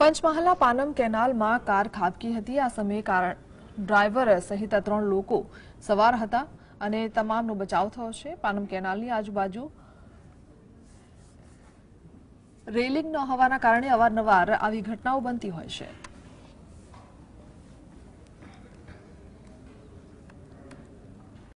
પંચમહાલા પાનમ કેનાલમાં કાર ખાબકી હતી આ સમયે કારણ ડ્રાઈવર સહિત ત્રણ લોકો સવાર હતા અને તમામનો બચાવ થયો છે પાનમ કેનાલની આજુબાજુ રેલિંગ ન હોવાના કારણે અવારનવાર આવી ઘટનાઓ બનતી હોય છે